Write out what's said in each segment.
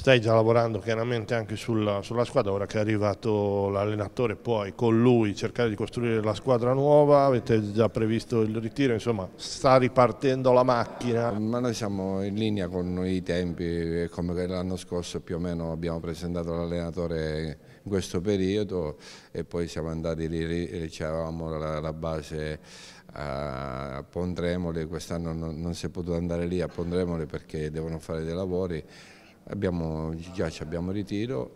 stai già lavorando chiaramente anche sulla, sulla squadra, ora che è arrivato l'allenatore poi con lui cercare di costruire la squadra nuova, avete già previsto il ritiro, insomma sta ripartendo la macchina. Ma noi siamo in linea con i tempi, come l'anno scorso più o meno abbiamo presentato l'allenatore in questo periodo e poi siamo andati lì, c'avevamo la, la base a Pondremoli, quest'anno non, non si è potuto andare lì a Pondremoli perché devono fare dei lavori Abbiamo Giaccia, abbiamo Ritiro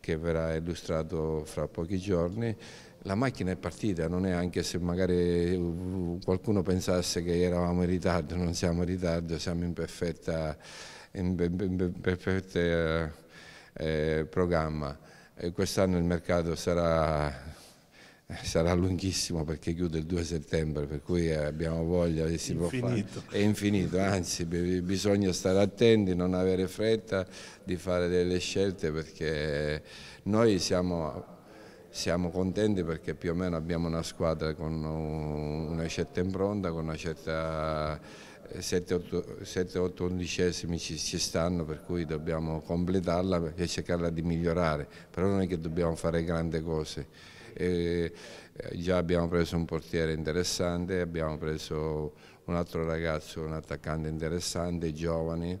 che verrà illustrato fra pochi giorni. La macchina è partita, non è anche se magari qualcuno pensasse che eravamo in ritardo, non siamo in ritardo, siamo in perfetta, in perfetta eh, programma. Quest'anno il mercato sarà eh, sarà lunghissimo perché chiude il 2 settembre, per cui eh, abbiamo voglia e si infinito. può fare. È infinito, anzi bisogna stare attenti, non avere fretta di fare delle scelte perché noi siamo siamo contenti perché più o meno abbiamo una squadra con una certa impronta, con una certa 7-8 eh, undicesimi ci, ci, stanno per cui dobbiamo completarla e cercarla di migliorare, però non è che dobbiamo fare grandi cose. E eh, già abbiamo preso un portiere interessante, abbiamo preso un altro ragazzo, un attaccante interessante, giovane,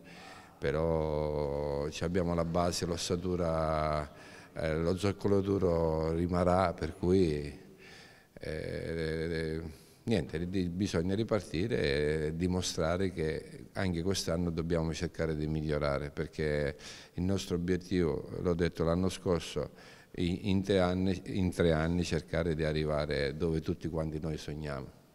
però abbiamo la base, l'ossatura, eh, lo zoccolo duro rimarrà, per cui eh, eh niente, bisogna ripartire e dimostrare che anche quest'anno dobbiamo cercare di migliorare, perché il nostro obiettivo, l'ho detto l'anno scorso, in tre anni, in tre anni cercare di arrivare dove tutti quanti noi sogniamo.